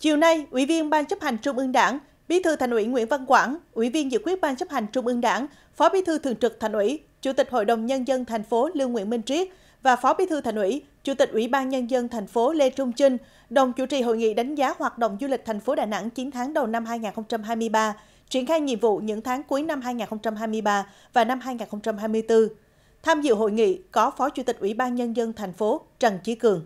Chiều nay, Ủy viên Ban chấp hành Trung ương Đảng, Bí thư Thành ủy Nguyễn Văn Quảng, Ủy viên dự quyết Ban chấp hành Trung ương Đảng, Phó Bí thư Thường trực Thành ủy, Chủ tịch Hội đồng Nhân dân thành phố Lương Nguyễn Minh Triết và Phó Bí thư Thành ủy, Chủ tịch Ủy ban Nhân dân thành phố Lê Trung Trinh đồng chủ trì hội nghị đánh giá hoạt động du lịch thành phố Đà Nẵng 9 tháng đầu năm 2023, triển khai nhiệm vụ những tháng cuối năm 2023 và năm 2024. Tham dự hội nghị có Phó Chủ tịch Ủy ban Nhân dân thành phố Trần Chí Cường.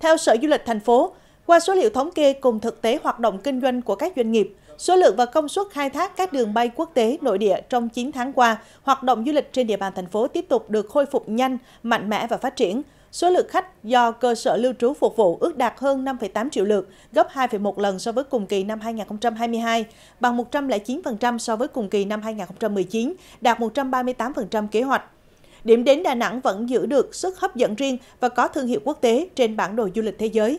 Theo Sở Du lịch thành phố, qua số liệu thống kê cùng thực tế hoạt động kinh doanh của các doanh nghiệp, số lượng và công suất khai thác các đường bay quốc tế, nội địa trong 9 tháng qua, hoạt động du lịch trên địa bàn thành phố tiếp tục được khôi phục nhanh, mạnh mẽ và phát triển. Số lượng khách do cơ sở lưu trú phục vụ ước đạt hơn 5,8 triệu lượt, gấp 2,1 lần so với cùng kỳ năm 2022, bằng 109% so với cùng kỳ năm 2019, đạt 138% kế hoạch. Điểm đến Đà Nẵng vẫn giữ được sức hấp dẫn riêng và có thương hiệu quốc tế trên bản đồ du lịch thế giới.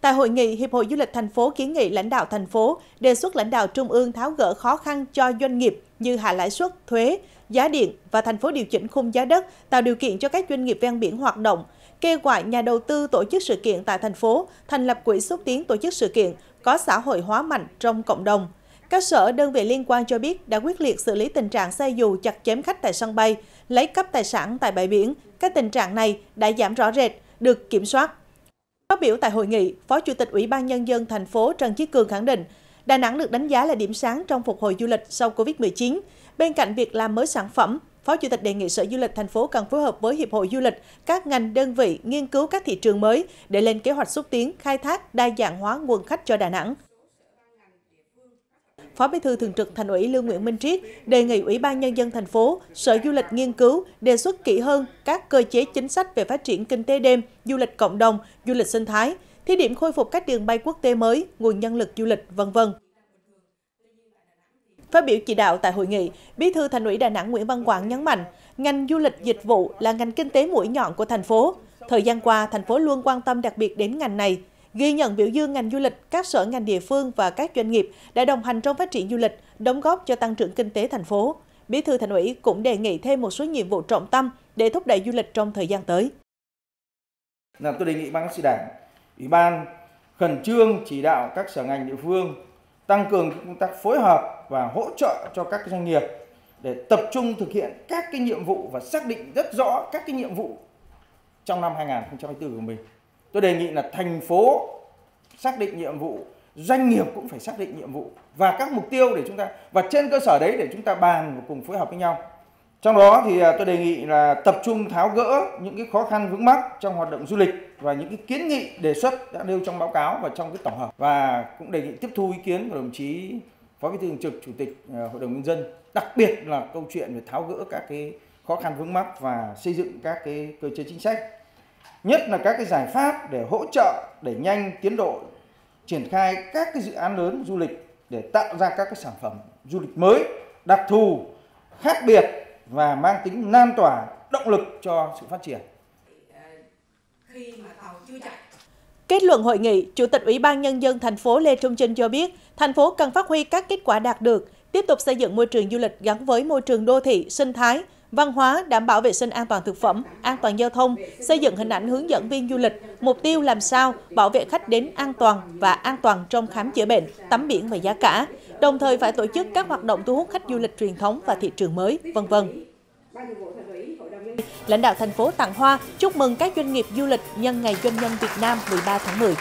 Tại hội nghị, Hiệp hội Du lịch thành phố kiến nghị lãnh đạo thành phố đề xuất lãnh đạo trung ương tháo gỡ khó khăn cho doanh nghiệp như hạ lãi suất, thuế, giá điện và thành phố điều chỉnh khung giá đất, tạo điều kiện cho các doanh nghiệp ven biển hoạt động, kêu gọi nhà đầu tư tổ chức sự kiện tại thành phố, thành lập quỹ xúc tiến tổ chức sự kiện, có xã hội hóa mạnh trong cộng đồng – các sở đơn vị liên quan cho biết đã quyết liệt xử lý tình trạng xe dù chặt chém khách tại sân bay, lấy cắp tài sản tại bãi biển. Các tình trạng này đã giảm rõ rệt, được kiểm soát. Phát biểu tại hội nghị, Phó Chủ tịch Ủy ban Nhân dân thành phố Trần Chí Cường khẳng định, Đà Nẵng được đánh giá là điểm sáng trong phục hồi du lịch sau Covid-19. Bên cạnh việc làm mới sản phẩm, Phó Chủ tịch đề nghị Sở Du lịch thành phố cần phối hợp với Hiệp hội Du lịch, các ngành đơn vị nghiên cứu các thị trường mới để lên kế hoạch xúc tiến, khai thác, đa dạng hóa nguồn khách cho Đà Nẵng. Phó Bí thư Thường trực Thành ủy Lương Nguyễn Minh Triết đề nghị Ủy ban nhân dân thành phố, Sở Du lịch nghiên cứu đề xuất kỹ hơn các cơ chế chính sách về phát triển kinh tế đêm, du lịch cộng đồng, du lịch sinh thái, thí điểm khôi phục các đường bay quốc tế mới, nguồn nhân lực du lịch, vân vân. Phát biểu chỉ đạo tại hội nghị, Bí thư Thành ủy Đà Nẵng Nguyễn Văn Quảng nhấn mạnh, ngành du lịch dịch vụ là ngành kinh tế mũi nhọn của thành phố. Thời gian qua, thành phố luôn quan tâm đặc biệt đến ngành này ghi nhận biểu dương ngành du lịch, các sở ngành địa phương và các doanh nghiệp đã đồng hành trong phát triển du lịch, đóng góp cho tăng trưởng kinh tế thành phố. Bí thư Thành ủy cũng đề nghị thêm một số nhiệm vụ trọng tâm để thúc đẩy du lịch trong thời gian tới. Là tôi đề nghị ban sĩ đảng, ủy ban khẩn trương chỉ đạo các sở ngành địa phương tăng cường công tác phối hợp và hỗ trợ cho các doanh nghiệp để tập trung thực hiện các cái nhiệm vụ và xác định rất rõ các cái nhiệm vụ trong năm 2024 của mình tôi đề nghị là thành phố xác định nhiệm vụ doanh nghiệp cũng phải xác định nhiệm vụ và các mục tiêu để chúng ta và trên cơ sở đấy để chúng ta bàn và cùng phối hợp với nhau trong đó thì à, tôi đề nghị là tập trung tháo gỡ những cái khó khăn vướng mắc trong hoạt động du lịch và những cái kiến nghị đề xuất đã nêu trong báo cáo và trong cái tổng hợp và cũng đề nghị tiếp thu ý kiến của đồng chí phó bí thư thường trực chủ tịch à, hội đồng nhân dân đặc biệt là câu chuyện về tháo gỡ các cái khó khăn vướng mắc và xây dựng các cái cơ chế chính sách nhất là các cái giải pháp để hỗ trợ để nhanh tiến độ triển khai các cái dự án lớn du lịch để tạo ra các cái sản phẩm du lịch mới đặc thù khác biệt và mang tính lan tỏa động lực cho sự phát triển. Kết luận hội nghị, Chủ tịch Ủy ban Nhân dân thành phố Lê Trung Trinh cho biết, thành phố cần phát huy các kết quả đạt được, tiếp tục xây dựng môi trường du lịch gắn với môi trường đô thị, sinh thái, văn hóa, đảm bảo vệ sinh an toàn thực phẩm, an toàn giao thông, xây dựng hình ảnh hướng dẫn viên du lịch, mục tiêu làm sao bảo vệ khách đến an toàn và an toàn trong khám chữa bệnh, tắm biển và giá cả, đồng thời phải tổ chức các hoạt động thu hút khách du lịch truyền thống và thị trường mới, vân vân. Lãnh đạo thành phố tặng hoa chúc mừng các doanh nghiệp du lịch nhân ngày doanh nhân Việt Nam 13 tháng 10.